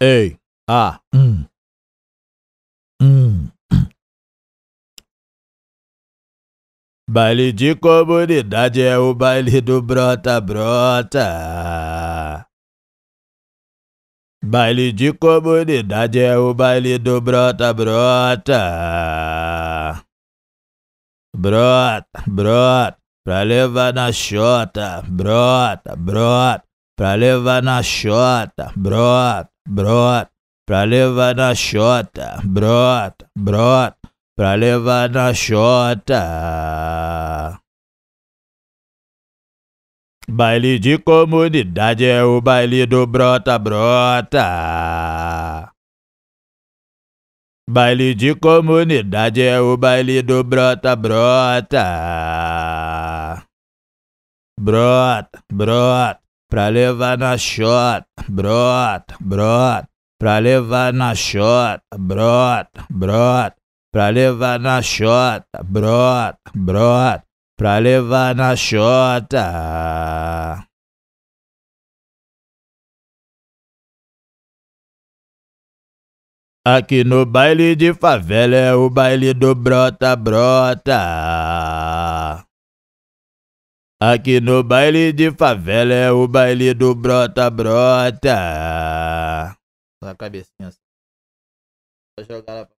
Ei, ah, Hum. Hum. Baile de comunidade é o baile do brota brota. Baile de comunidade é o baile do brota brota. Brota, brota, pra levar na chota, brota, brota, pra levar na chota, brota brota, pra levar na xota, brota, brota, pra levar na xota. Baile de comunidade é o baile do brota, brota. Baile de comunidade é o baile do brota, brota. Brota, brota, pra levar na chota, brota, brota, pra levar na chota, brota, brota, pra levar na chota, brota, brota, pra levar na chota. Ah. Aqui no baile de favela é o baile do brota, brota. Aqui no baile de favela é o baile do brota brota. Só a cabecinha assim. Vou jogar lá pra